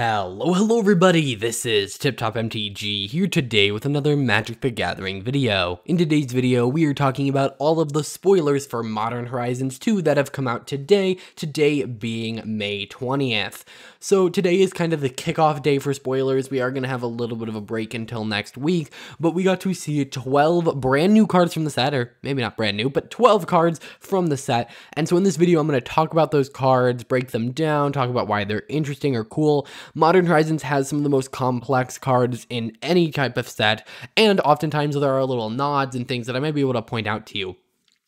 Hello, hello everybody, this is Tip Top MTG here today with another Magic the Gathering video. In today's video, we are talking about all of the spoilers for Modern Horizons 2 that have come out today, today being May 20th. So today is kind of the kickoff day for spoilers, we are going to have a little bit of a break until next week, but we got to see 12 brand new cards from the set, or maybe not brand new, but 12 cards from the set, and so in this video I'm going to talk about those cards, break them down, talk about why they're interesting or cool, Modern Horizons has some of the most complex cards in any type of set, and oftentimes there are little nods and things that I might be able to point out to you.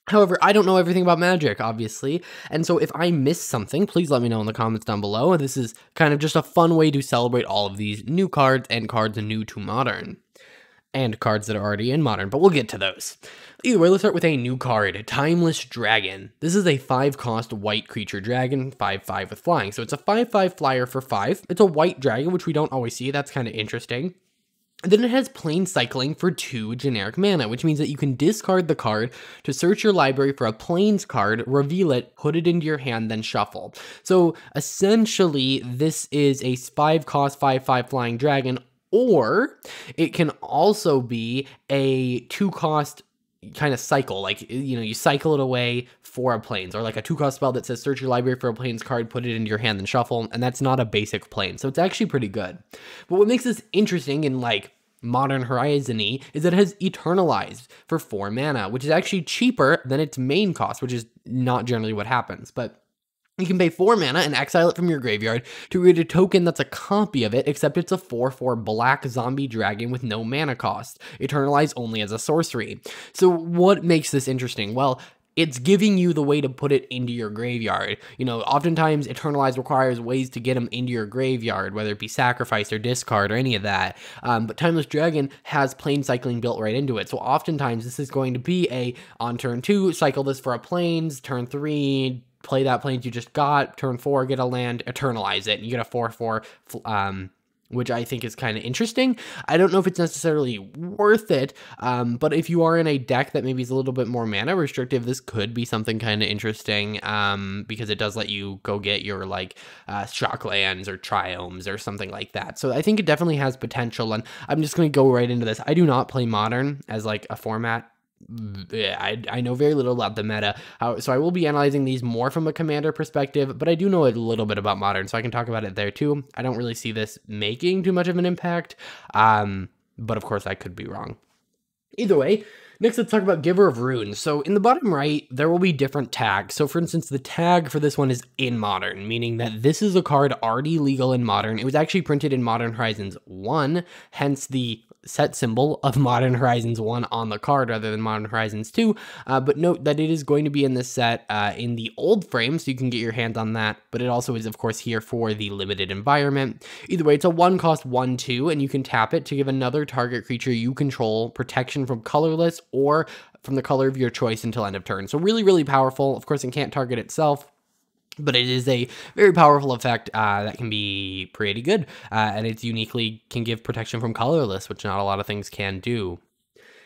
However, I don't know everything about magic, obviously, and so if I miss something, please let me know in the comments down below. This is kind of just a fun way to celebrate all of these new cards and cards new to modern and cards that are already in Modern, but we'll get to those. Either way, let's start with a new card, Timeless Dragon. This is a 5 cost white creature dragon, 5 5 with flying. So it's a 5 5 flyer for 5. It's a white dragon, which we don't always see. That's kind of interesting. And then it has plane cycling for two generic mana, which means that you can discard the card to search your library for a planes card, reveal it, put it into your hand, then shuffle. So essentially, this is a five cost, five, five flying dragon or it can also be a two cost kind of cycle like you know you cycle it away for a planes or like a two cost spell that says search your library for a planes card put it into your hand and shuffle and that's not a basic plane so it's actually pretty good but what makes this interesting and like modern horizon is that it has eternalized for four mana which is actually cheaper than its main cost which is not generally what happens but you can pay 4 mana and exile it from your graveyard to create a token that's a copy of it, except it's a 4-4 black zombie dragon with no mana cost, eternalized only as a sorcery. So what makes this interesting? Well, it's giving you the way to put it into your graveyard. You know, oftentimes Eternalize requires ways to get them into your graveyard, whether it be sacrifice or discard or any of that. Um, but Timeless Dragon has plane cycling built right into it. So oftentimes this is going to be a on turn two, cycle this for a planes, turn three, play that planes you just got, turn four, get a land, eternalize it, and you get a 4 4, um, which I think is kind of interesting. I don't know if it's necessarily worth it, um, but if you are in a deck that maybe is a little bit more mana restrictive, this could be something kind of interesting um, because it does let you go get your like uh, shock lands or triomes or something like that. So I think it definitely has potential, and I'm just going to go right into this. I do not play modern as like a format I, I know very little about the meta, so I will be analyzing these more from a commander perspective, but I do know a little bit about modern, so I can talk about it there too. I don't really see this making too much of an impact, um, but of course I could be wrong. Either way, Next, let's talk about Giver of Runes. So in the bottom right, there will be different tags. So for instance, the tag for this one is in Modern, meaning that this is a card already legal in Modern. It was actually printed in Modern Horizons 1, hence the set symbol of Modern Horizons 1 on the card rather than Modern Horizons 2. Uh, but note that it is going to be in this set uh, in the old frame, so you can get your hands on that. But it also is, of course, here for the limited environment. Either way, it's a 1 cost 1 2, and you can tap it to give another target creature you control protection from colorless or from the color of your choice until end of turn. So really, really powerful. Of course, it can't target itself, but it is a very powerful effect uh, that can be pretty good, uh, and it's uniquely can give protection from colorless, which not a lot of things can do.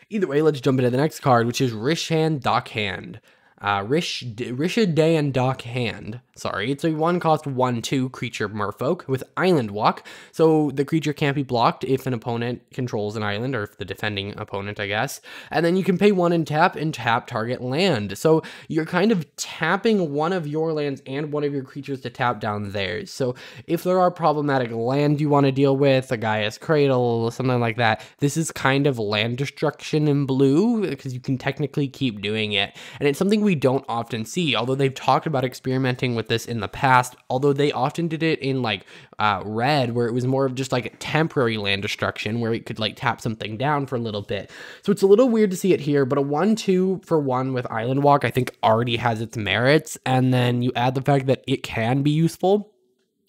Either way, let's jump into the next card, which is Rishan Dockhand. Uh, Rish, Rishidayan Dock Hand. Sorry, it's a one cost one two creature merfolk with Island Walk. So the creature can't be blocked if an opponent controls an island or if the defending opponent, I guess. And then you can pay one and tap and tap target land. So you're kind of tapping one of your lands and one of your creatures to tap down theirs. So if there are problematic land you want to deal with, a Gaia's Cradle, something like that, this is kind of land destruction in blue because you can technically keep doing it. And it's something we don't often see, although they've talked about experimenting with this in the past, although they often did it in like uh, red, where it was more of just like temporary land destruction, where it could like tap something down for a little bit. So it's a little weird to see it here, but a 1 2 for 1 with Island Walk, I think already has its merits. And then you add the fact that it can be useful,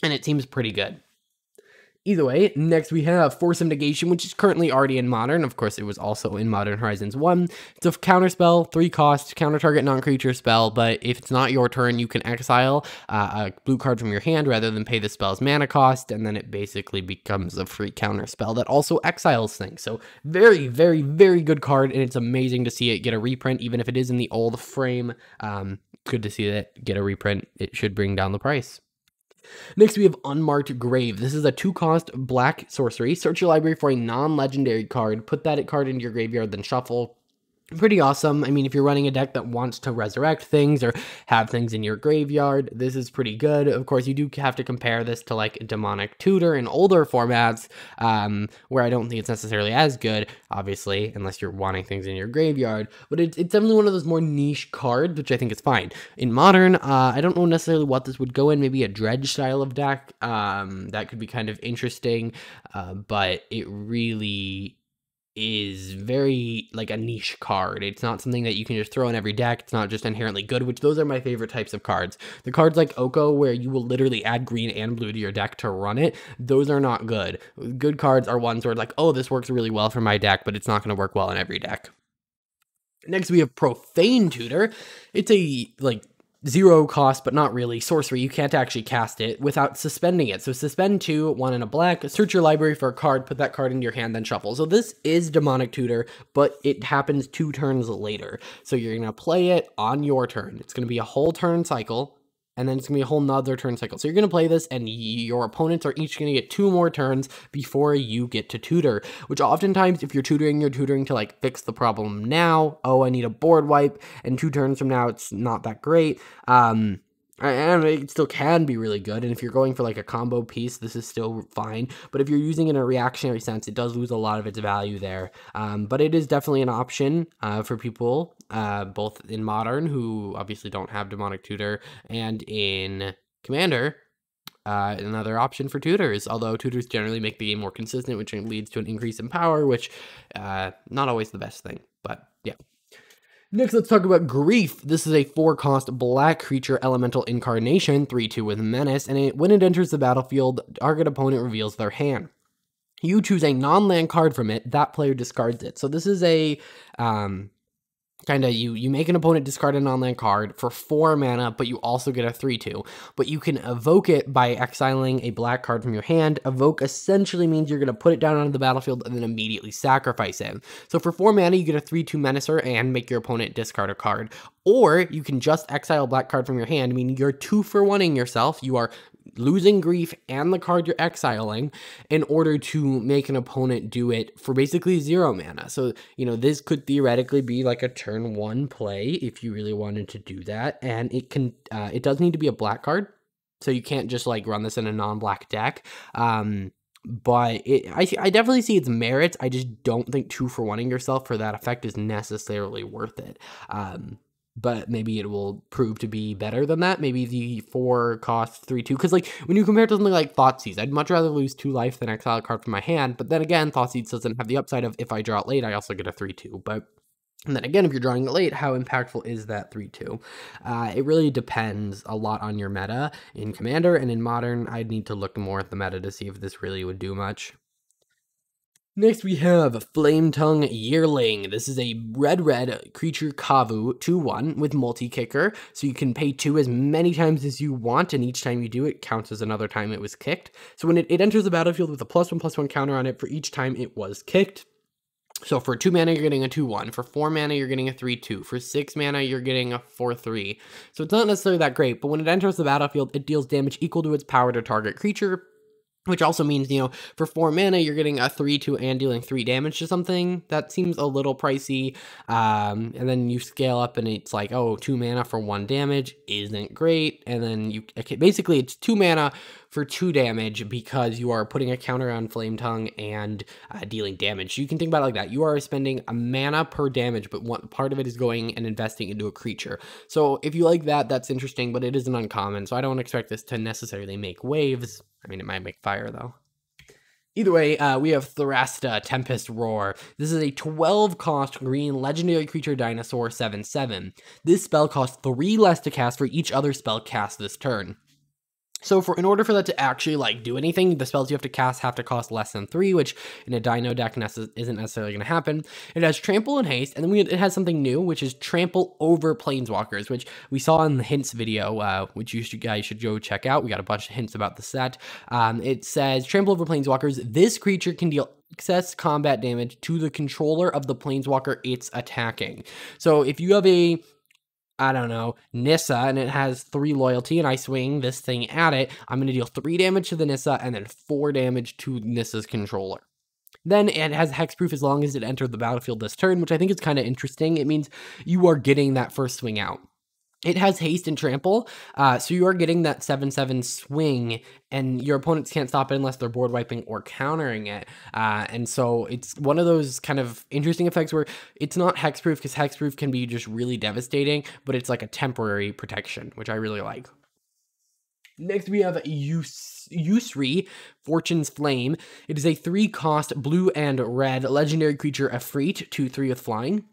and it seems pretty good. Either way, next we have Force of Negation, which is currently already in Modern. Of course, it was also in Modern Horizons 1. It's a counter spell, 3 cost, counter target non creature spell, but if it's not your turn, you can exile uh, a blue card from your hand rather than pay the spell's mana cost, and then it basically becomes a free counter spell that also exiles things. So, very, very, very good card, and it's amazing to see it get a reprint, even if it is in the old frame. Um, good to see that get a reprint. It should bring down the price. Next, we have Unmarked Grave. This is a two cost black sorcery. Search your library for a non legendary card, put that card into your graveyard, then shuffle pretty awesome. I mean, if you're running a deck that wants to resurrect things or have things in your graveyard, this is pretty good. Of course, you do have to compare this to like Demonic Tutor in older formats, um, where I don't think it's necessarily as good, obviously, unless you're wanting things in your graveyard. But it's, it's definitely one of those more niche cards, which I think is fine. In Modern, uh, I don't know necessarily what this would go in, maybe a Dredge style of deck. Um, that could be kind of interesting, uh, but it really is very like a niche card. It's not something that you can just throw in every deck. It's not just inherently good, which those are my favorite types of cards. The cards like Oko, where you will literally add green and blue to your deck to run it, those are not good. Good cards are ones where like, oh, this works really well for my deck, but it's not going to work well in every deck. Next, we have Profane Tutor. It's a like zero cost, but not really, sorcery, you can't actually cast it without suspending it. So suspend two, one in a black, search your library for a card, put that card into your hand, then shuffle. So this is Demonic Tutor, but it happens two turns later. So you're going to play it on your turn. It's going to be a whole turn cycle, and then it's gonna be a whole nother turn cycle. So you're gonna play this, and your opponents are each gonna get two more turns before you get to tutor. Which oftentimes, if you're tutoring, you're tutoring to like fix the problem now. Oh, I need a board wipe, and two turns from now, it's not that great. Um, and it still can be really good. And if you're going for like a combo piece, this is still fine. But if you're using it in a reactionary sense, it does lose a lot of its value there. Um, but it is definitely an option uh, for people, uh, both in modern, who obviously don't have demonic tutor, and in commander. Uh, another option for tutors, although tutors generally make the game more consistent, which leads to an increase in power, which uh, not always the best thing, but Next, let's talk about Grief. This is a 4 cost black creature elemental incarnation, 3 2 with menace, and it, when it enters the battlefield, target opponent reveals their hand. You choose a non land card from it, that player discards it. So, this is a um, kind of you you make an opponent discard an online card for four mana but you also get a 3-2 but you can evoke it by exiling a black card from your hand evoke essentially means you're going to put it down onto the battlefield and then immediately sacrifice it so for four mana you get a 3-2 menacer and make your opponent discard a card or you can just exile a black card from your hand I mean you're two for one in yourself you are losing grief and the card you're exiling in order to make an opponent do it for basically zero mana. So, you know, this could theoretically be like a turn one play if you really wanted to do that. And it can, uh, it does need to be a black card. So you can't just like run this in a non black deck. Um, but it, I, I definitely see its merits. I just don't think two for oneing yourself for that effect is necessarily worth it. Um, but maybe it will prove to be better than that. Maybe the four costs three two because like when you compare it to something like Thoughtseize, I'd much rather lose two life than exile a card from my hand. But then again, Thoughtseize doesn't have the upside of if I draw it late, I also get a three two. But and then again, if you're drawing it late, how impactful is that 3 2? Uh, it really depends a lot on your meta in Commander and in Modern. I'd need to look more at the meta to see if this really would do much. Next, we have Flame Tongue Yearling. This is a red red creature Kavu 2 1 with multi kicker. So you can pay 2 as many times as you want, and each time you do, it counts as another time it was kicked. So when it, it enters the battlefield with a plus 1 plus 1 counter on it for each time it was kicked. So for 2 mana, you're getting a 2-1. For 4 mana, you're getting a 3-2. For 6 mana, you're getting a 4-3. So it's not necessarily that great, but when it enters the battlefield, it deals damage equal to its power to target creature, which also means, you know, for four mana, you're getting a 3 2 and dealing three damage to something. That seems a little pricey. Um, and then you scale up and it's like, oh, two mana for one damage isn't great. And then you okay, basically, it's two mana for two damage because you are putting a counter on Flame Tongue and uh, dealing damage. You can think about it like that. You are spending a mana per damage, but one part of it is going and investing into a creature. So if you like that, that's interesting, but it isn't uncommon. So I don't expect this to necessarily make waves. I mean, it might make fire though. Either way, uh, we have Thorasta Tempest Roar. This is a 12 cost green legendary creature dinosaur 7 7. This spell costs 3 less to cast for each other spell cast this turn. So for in order for that to actually like do anything, the spells you have to cast have to cost less than three, which in a Dino deck isn't necessarily going to happen. It has Trample and Haste, and then we, it has something new, which is Trample over Planeswalkers, which we saw in the hints video, uh, which you should, guys should go check out. We got a bunch of hints about the set. Um, it says Trample over Planeswalkers. This creature can deal excess combat damage to the controller of the planeswalker it's attacking. So if you have a I don't know, Nissa, and it has three loyalty, and I swing this thing at it, I'm going to deal three damage to the Nissa and then four damage to Nissa's controller. Then it has hexproof as long as it entered the battlefield this turn, which I think is kind of interesting. It means you are getting that first swing out. It has haste and trample, uh, so you are getting that 7 7 swing, and your opponents can't stop it unless they're board wiping or countering it. Uh, and so it's one of those kind of interesting effects where it's not hexproof because hexproof can be just really devastating, but it's like a temporary protection, which I really like. Next, we have Us- Usri, Fortune's Flame. It is a three cost blue and red legendary creature, Efreet, 2 3 with flying.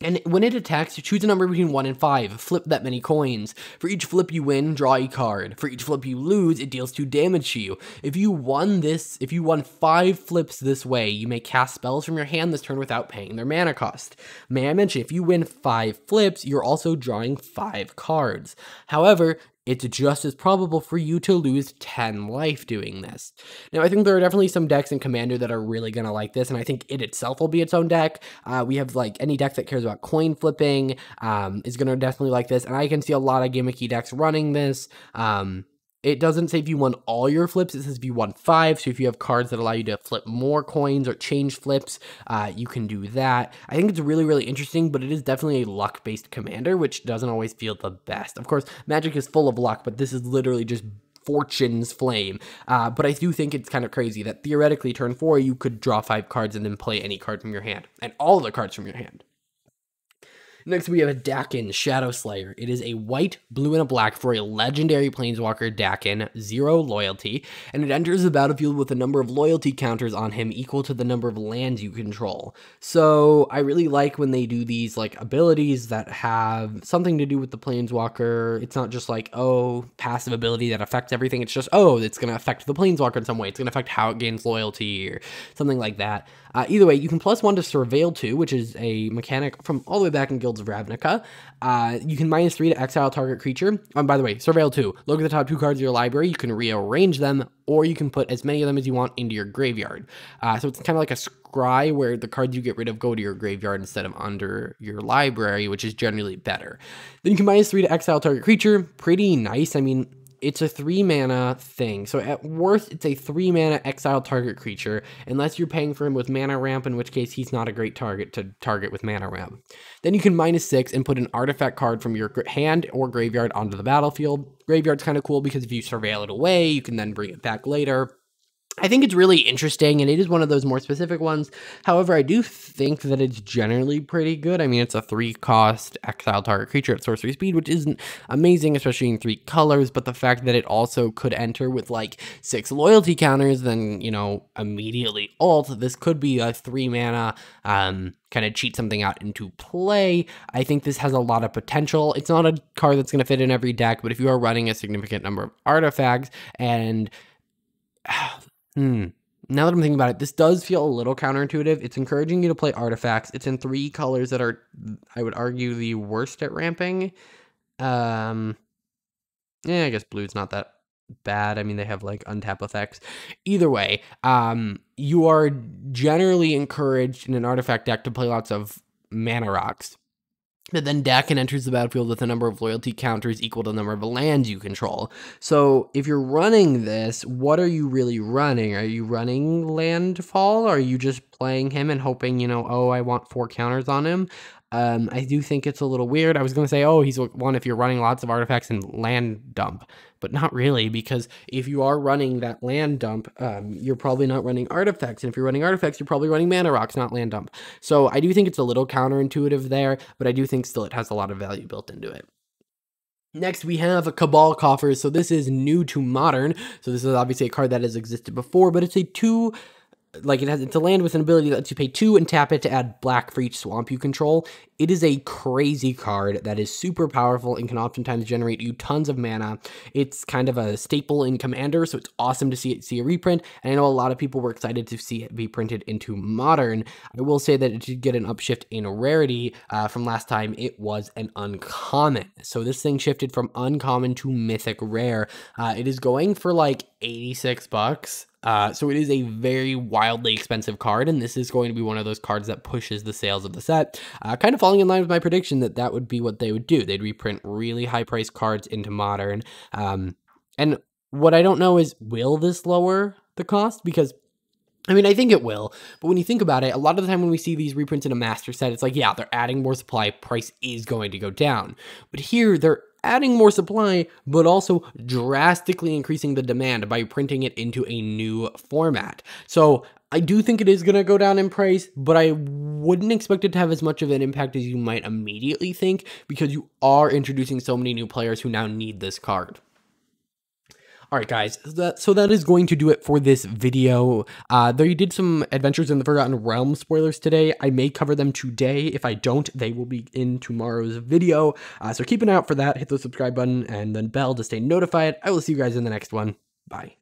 And when it attacks, choose a number between 1 and 5, flip that many coins. For each flip you win, draw a card. For each flip you lose, it deals 2 damage to you. If you won this, if you won 5 flips this way, you may cast spells from your hand this turn without paying their mana cost. May I mention, if you win 5 flips, you're also drawing 5 cards. However, it's just as probable for you to lose 10 life doing this. Now, I think there are definitely some decks in Commander that are really going to like this, and I think it itself will be its own deck. Uh, we have like any deck that cares about coin flipping um, is going to definitely like this, and I can see a lot of gimmicky decks running this. Um, it doesn't say if you won all your flips, it says if you won five. So if you have cards that allow you to flip more coins or change flips, uh, you can do that. I think it's really, really interesting, but it is definitely a luck based commander, which doesn't always feel the best. Of course, Magic is full of luck, but this is literally just fortune's flame. Uh, but I do think it's kind of crazy that theoretically, turn four, you could draw five cards and then play any card from your hand and all the cards from your hand. Next, we have a Dakin Shadow Slayer. It is a white, blue, and a black for a legendary planeswalker Dakin, zero loyalty, and it enters the battlefield with a number of loyalty counters on him equal to the number of lands you control. So I really like when they do these like abilities that have something to do with the planeswalker. It's not just like, oh, passive ability that affects everything. It's just, oh, it's gonna affect the planeswalker in some way. It's gonna affect how it gains loyalty or something like that. Uh, either way, you can plus one to Surveil 2, which is a mechanic from all the way back in Guilds of Ravnica. Uh, you can minus 3 to exile target creature. Oh, and by the way, Surveil 2, look at the top two cards of your library. You can rearrange them, or you can put as many of them as you want into your graveyard. Uh, so it's kind of like a scry where the cards you get rid of go to your graveyard instead of under your library, which is generally better. Then you can minus 3 to exile target creature. Pretty nice. I mean, it's a three mana thing. So at worst, it's a three mana exile target creature, unless you're paying for him with mana ramp, in which case he's not a great target to target with mana ramp. Then you can minus six and put an artifact card from your hand or graveyard onto the battlefield. Graveyard's kind of cool because if you surveil it away, you can then bring it back later. I think it's really interesting and it is one of those more specific ones. However, I do think that it's generally pretty good. I mean, it's a three cost exile target creature at sorcery speed, which isn't amazing, especially in three colors, but the fact that it also could enter with like six loyalty counters, then, you know, immediately alt, this could be a three mana, um, kind of cheat something out into play. I think this has a lot of potential. It's not a card that's going to fit in every deck, but if you are running a significant number of artifacts and Hmm. Now that I'm thinking about it, this does feel a little counterintuitive. It's encouraging you to play artifacts. It's in three colors that are, I would argue, the worst at ramping. Um, yeah, I guess blue's not that bad. I mean, they have like untap effects. Either way, um, you are generally encouraged in an artifact deck to play lots of mana rocks but then Dakin enters the battlefield with a number of loyalty counters equal to the number of lands you control. So if you're running this, what are you really running? Are you running landfall? Or are you just playing him and hoping, you know, oh, I want four counters on him? Um, I do think it's a little weird. I was going to say, oh, he's one if you're running lots of artifacts and land dump, but not really, because if you are running that land dump, um, you're probably not running artifacts. And if you're running artifacts, you're probably running mana rocks, not land dump. So I do think it's a little counterintuitive there, but I do think still it has a lot of value built into it. Next, we have a Cabal Coffers. So this is new to modern. So this is obviously a card that has existed before, but it's a two like it has it's a land with an ability that lets you pay two and tap it to add black for each swamp you control. It is a crazy card that is super powerful and can oftentimes generate you tons of mana. It's kind of a staple in Commander, so it's awesome to see it see a reprint. And I know a lot of people were excited to see it be printed into Modern. I will say that it did get an upshift in rarity uh, from last time. It was an uncommon, so this thing shifted from uncommon to mythic rare. Uh, it is going for like 86 bucks uh, so it is a very wildly expensive card, and this is going to be one of those cards that pushes the sales of the set. Uh, kind of falling in line with my prediction that that would be what they would do. They'd reprint really high priced cards into modern. Um, and what I don't know is will this lower the cost? Because I mean, I think it will, but when you think about it, a lot of the time when we see these reprints in a master set, it's like, yeah, they're adding more supply, price is going to go down. But here, they're adding more supply, but also drastically increasing the demand by printing it into a new format. So I do think it is going to go down in price, but I wouldn't expect it to have as much of an impact as you might immediately think because you are introducing so many new players who now need this card. All right, guys, so that is going to do it for this video. Uh, you did some Adventures in the Forgotten Realm spoilers today. I may cover them today. If I don't, they will be in tomorrow's video. Uh, so keep an eye out for that. Hit the subscribe button and then bell to stay notified. I will see you guys in the next one. Bye.